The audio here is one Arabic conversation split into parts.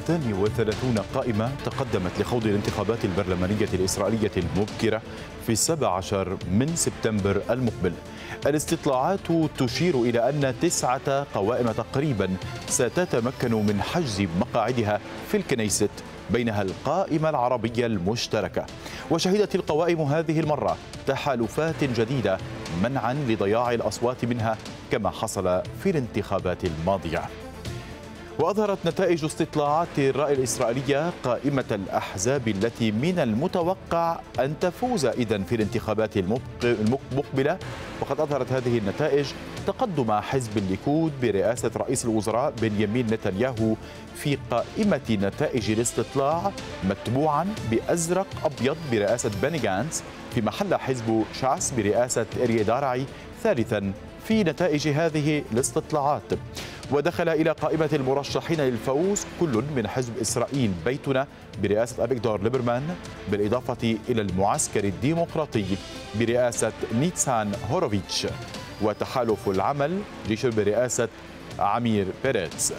32 قائمة تقدمت لخوض الانتخابات البرلمانية الإسرائيلية المبكرة في 17 من سبتمبر المقبل الاستطلاعات تشير إلى أن تسعة قوائم تقريبا ستتمكن من حجز مقاعدها في الكنيست بينها القائمة العربية المشتركة وشهدت القوائم هذه المرة تحالفات جديدة منعا لضياع الأصوات منها كما حصل في الانتخابات الماضية وأظهرت نتائج استطلاعات الرأي الإسرائيلية قائمة الأحزاب التي من المتوقع أن تفوز إذا في الانتخابات المقبلة وقد أظهرت هذه النتائج تقدم حزب الليكود برئاسة رئيس الوزراء بنيامين نتنياهو في قائمة نتائج الاستطلاع متبوعا بأزرق أبيض برئاسة بني جانس في محل حزب شعس برئاسة إريا دارعي ثالثا في نتائج هذه الاستطلاعات ودخل إلى قائمة المرشحين للفوز كل من حزب إسرائيل بيتنا برئاسة أبيجدور ليبرمان بالإضافة إلى المعسكر الديمقراطي برئاسة نيتسان هوروفيتش وتحالف العمل جيش برئاسة عمير بيريتس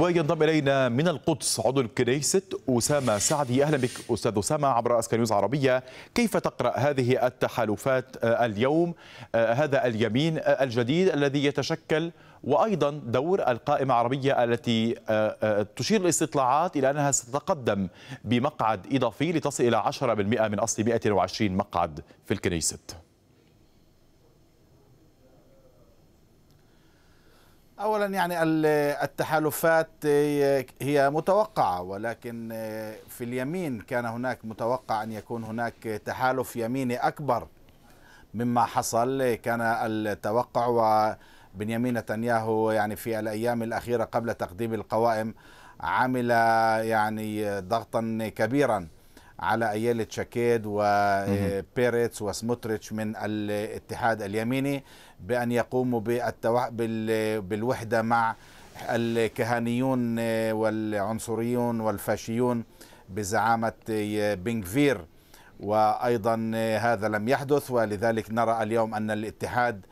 وينضم الينا من القدس عضو الكنيسة اسامه سعدي اهلا بك استاذ اسامه عبر اسكا نيوز عربيه كيف تقرا هذه التحالفات اليوم آه، هذا اليمين الجديد الذي يتشكل وايضا دور القائمه العربيه التي آه، آه، تشير الاستطلاعات الى انها ستتقدم بمقعد اضافي لتصل الى 10% من اصل 120 مقعد في الكنيسة اولا يعني التحالفات هي متوقعه ولكن في اليمين كان هناك متوقع ان يكون هناك تحالف يميني اكبر مما حصل كان التوقع وبنيامين نتنياهو يعني في الايام الاخيره قبل تقديم القوائم عمل يعني ضغطا كبيرا على أيالة شاكيد وبيريتس آه، وسموتريتش من الاتحاد اليميني بأن يقوموا بالوحدة مع الكهانيون آه، والعنصريون والفاشيون بزعامة آه، بنغفير وأيضا هذا لم يحدث ولذلك نرى اليوم أن الاتحاد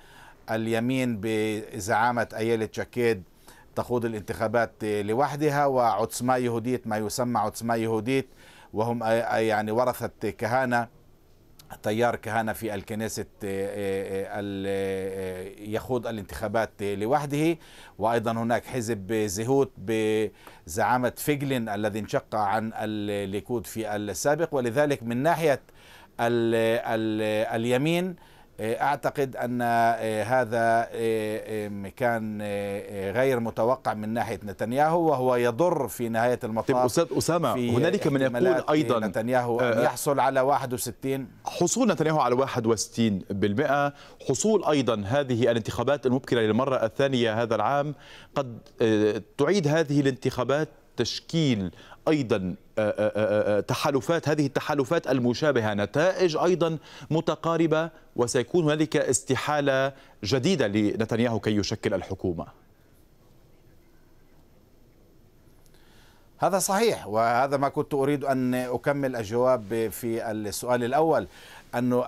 اليمين بزعامة أيالة شاكيد تخوض الانتخابات لوحدها وعثمان يهوديت ما يسمى عثمان يهوديت وهم آه، آه، يعني ورثة كهانة تيار كهانة في الكنيسة آه، يخوض الانتخابات لوحده وأيضا هناك حزب زهوت بزعامة فيجلن الذي انشق عن الليكود في السابق ولذلك من ناحية اليمين آه، اعتقد ان آه، هذا آه، كان غير متوقع من ناحيه نتنياهو وهو يضر في نهايه المطاف طيب استاذ اسامه هنالك من يقول ايضا نتنياهو أن يحصل على 61 حصول نتنياهو على 61% حصول ايضا هذه الانتخابات المبكره للمره الثانيه هذا العام قد تعيد هذه الانتخابات تشكيل ايضا آه، آه، آه، تحالفات هذه التحالفات المشابهه نتائج ايضا متقاربه وسيكون هنالك استحاله جديده لنتنياهو كي يشكل الحكومه هذا صحيح وهذا ما كنت اريد ان اكمل الجواب في السؤال الاول انه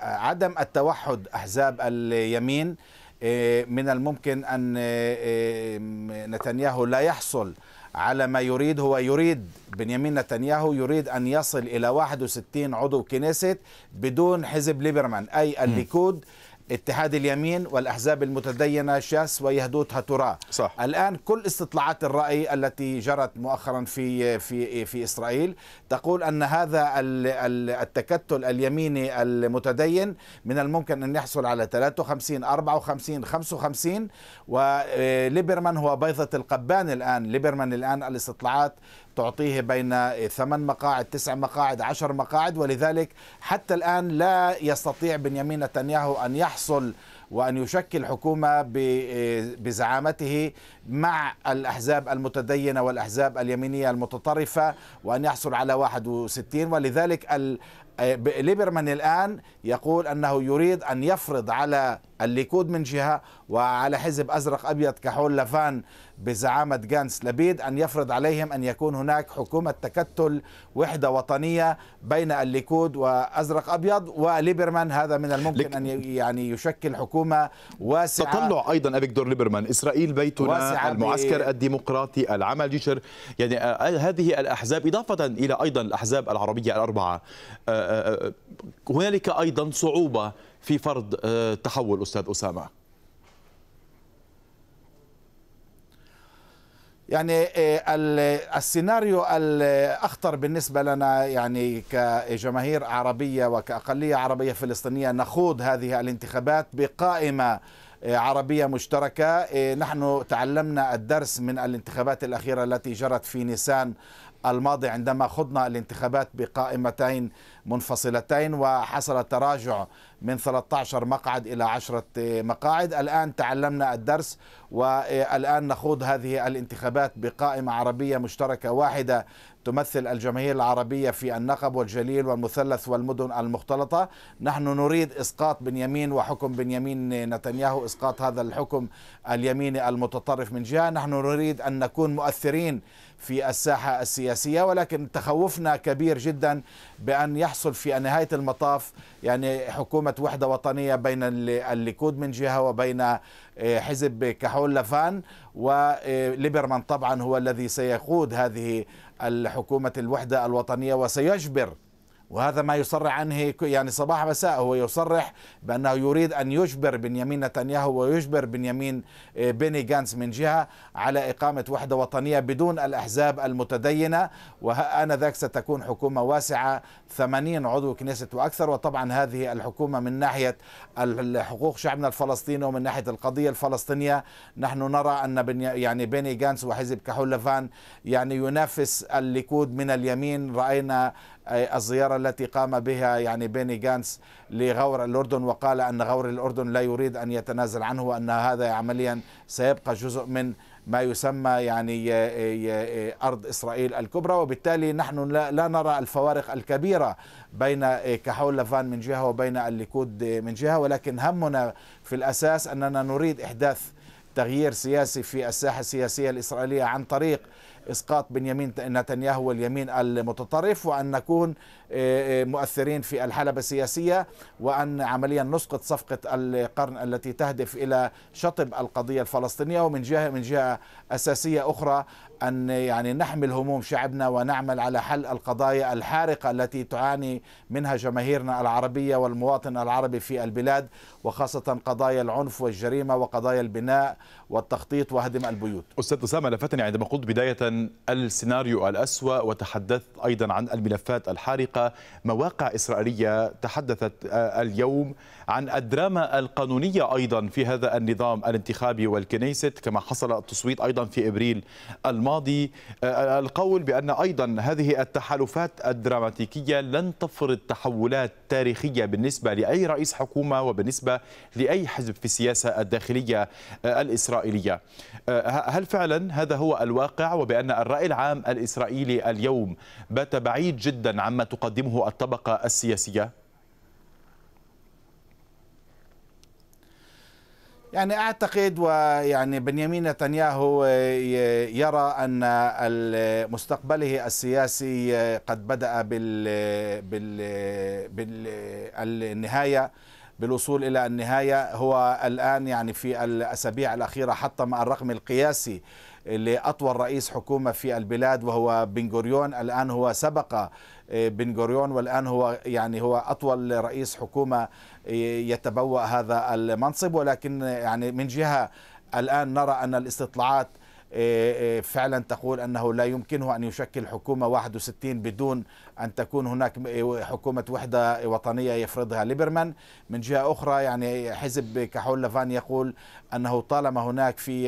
عدم التوحد احزاب اليمين آه، من الممكن أن آه، آه، نتنياهو لا يحصل على ما يريد هو يريد بنيامين نتنياهو يريد أن يصل إلى 61 عضو كنيست بدون حزب ليبرمان أي الليكود م. اتحاد اليمين والأحزاب المتدينة شاس ويهدوت هاتورا صح. الآن كل استطلاعات الرأي التي جرت مؤخرا في في في إسرائيل تقول أن هذا التكتل اليميني المتدين من الممكن أن يحصل على 53 54 55 وليبرمان هو بيضة القبان الآن ليبرمان الآن الاستطلاعات تعطيه بين ثمان مقاعد تسع مقاعد عشر مقاعد ولذلك حتى الآن لا يستطيع بنيامين نتنياهو أن يحصل وأن يشكل حكومة بزعامته مع الأحزاب المتدينة والأحزاب اليمينية المتطرفة وأن يحصل على 61 ولذلك ليبرمان الآن يقول أنه يريد أن يفرض على الليكود من جهة وعلى حزب أزرق أبيض كحول لافان بزعامة جانس لبيد أن يفرض عليهم أن يكون هناك حكومة تكتل وحدة وطنية بين الليكود وأزرق أبيض وليبرمان هذا من الممكن أن يعني يشكل حكومة واسعة تطلع أيضا أبيكدور ليبرمان إسرائيل بيتنا المعسكر ب... الديمقراطي العمل جيشر يعني آه، آه، هذه الأحزاب إضافة إلى أيضا الأحزاب العربية الأربعة آه، هنالك أيضا صعوبة في فرض آه، تحول أستاذ أسامة يعني آه، السيناريو الاخطر بالنسبه لنا يعني كجماهير عربيه وكاقليه عربيه فلسطينيه نخوض هذه الانتخابات بقائمه آه، عربية مشتركة آه، نحن تعلمنا الدرس من الانتخابات الأخيرة التي جرت في نيسان الماضي عندما خضنا الانتخابات بقائمتين منفصلتين وحصل تراجع من 13 مقعد إلى 10 آه، مقاعد الآن تعلمنا الدرس والآن نخوض هذه الانتخابات بقائمة عربية مشتركة واحدة تمثل الجماهير العربية في النقب والجليل والمثلث والمدن المختلطة نحن نريد إسقاط بنيامين وحكم بنيامين نتنياهو إسقاط هذا الحكم اليميني المتطرف من جهة نحن نريد أن نكون مؤثرين في الساحة السياسية ولكن تخوفنا كبير جدا بأن يحصل في نهاية المطاف يعني حكومة وحدة وطنية بين الليكود من جهة وبين آه، حزب كحول لفان وليبرمان آه، طبعا هو الذي سيقود هذه الحكومة الوحدة الوطنية وسيجبر وهذا ما يصرح عنه يعني صباح مساء هو يصرح بأنه يريد أن يجبر بنيامين نتنياهو ويجبر بنيامين آه، بيني جانس من جهة على إقامة وحدة وطنية بدون الأحزاب المتدينة وآنذاك ستكون حكومة واسعة 80 عضو كنيسة وأكثر وطبعا هذه الحكومة من ناحية حقوق شعبنا الفلسطيني ومن ناحية القضية الفلسطينية نحن نرى أن يعني بيني جانس وحزب كحول لفان يعني ينافس الليكود من اليمين رأينا الزيارة التي قام بها يعني بيني جانس لغور الأردن وقال أن غور الأردن لا يريد أن يتنازل عنه وأن هذا عمليا سيبقى جزء من ما يسمى يعني أرض إسرائيل الكبرى وبالتالي نحن لا نرى الفوارق الكبيرة بين إيه، كحول لفان من جهة وبين الليكود إيه، من جهة ولكن همنا في الأساس أننا نريد إحداث تغيير سياسي في الساحة السياسية الإسرائيلية عن طريق اسقاط بنيامين نتنياهو واليمين المتطرف وان نكون آه، آه، مؤثرين في الحلبه السياسيه وان عمليا نسقط صفقه القرن التي تهدف الى شطب القضيه الفلسطينيه ومن جهه من جهه اساسيه اخرى ان يعني نحمل هموم شعبنا ونعمل على حل القضايا الحارقه التي تعاني منها جماهيرنا العربيه والمواطن العربي في البلاد وخاصه قضايا العنف والجريمه وقضايا البناء والتخطيط وهدم البيوت. استاذ اسامه لفتني عندما قلت بدايه السيناريو الأسوأ وتحدثت أيضا عن الملفات الحارقة مواقع إسرائيلية تحدثت آه، اليوم عن الدراما القانونية أيضا في هذا النظام الانتخابي والكنيست كما حصل التصويت أيضا في إبريل الماضي آه، القول بأن أيضا هذه التحالفات الدراماتيكية لن تفرض تحولات تاريخية بالنسبة لأي رئيس حكومة وبالنسبة لأي حزب في السياسة الداخلية آه، الإسرائيلية هل فعلا هذا هو الواقع وبأن بأن الرأي العام الإسرائيلي اليوم بات بعيد جدا عما تقدمه الطبقة السياسية؟ يعني اعتقد ويعني بنيامين نتنياهو يرى ان مستقبله السياسي قد بدا بال بال بالنهايه بالوصول الى النهايه هو الان يعني في الاسابيع الاخيره حطم الرقم القياسي لأطول رئيس حكومة في البلاد وهو بن غوريون الآن هو سبق آه، بن غوريون والآن هو يعني هو أطول رئيس حكومة آه، يتبوأ هذا المنصب ولكن يعني من جهة الآن نرى أن الاستطلاعات إيه، إيه، فعلا تقول أنه لا يمكنه أن يشكل حكومة 61 بدون أن تكون هناك إيه، حكومة وحدة وطنية يفرضها ليبرمان من جهة أخرى يعني حزب كحول لافان يقول أنه طالما هناك في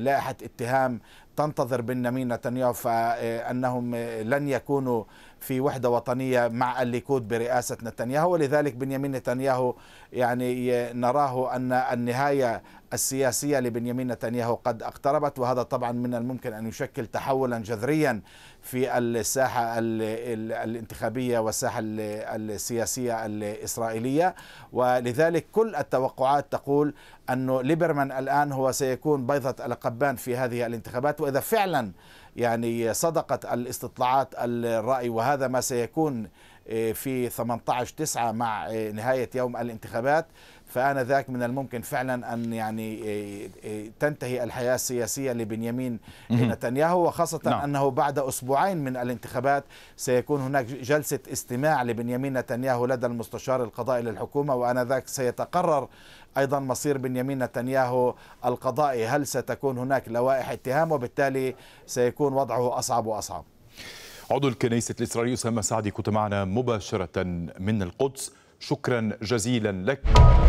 لائحة اتهام تنتظر بنيامين نتنياهو فأنهم لن يكونوا في وحدة وطنية مع الليكود برئاسة نتنياهو ولذلك بنيامين نتنياهو يعني نراه أن النهاية السياسية لبنيامين نتنياهو قد اقتربت وهذا طبعا من الممكن أن يشكل تحولا جذريا في الساحة الانتخابية والساحة السياسية الإسرائيلية ولذلك كل التوقعات تقول أن ليبرمان الآن هو سيكون بيضة القبان في هذه الانتخابات وإذا فعلا يعني صدقت الاستطلاعات الرأي وهذا ما سيكون آه، في 18 9 مع آه، نهاية يوم الانتخابات فأنا ذاك من الممكن فعلا أن يعني إيه، إيه، تنتهي الحياة السياسية لبنيامين نتنياهو وخاصة نعم. أنه بعد أسبوعين من الانتخابات سيكون هناك جلسة استماع لبنيامين نتنياهو لدى المستشار القضائي للحكومة وأنا ذاك سيتقرر ايضا مصير بنيامين نتنياهو القضائي هل ستكون هناك لوائح اتهام وبالتالي سيكون وضعه اصعب واصعب عضو الكنيسة الإسرائيلية أسامة سعدي كنت معنا مباشرة من القدس شكرا جزيلا لك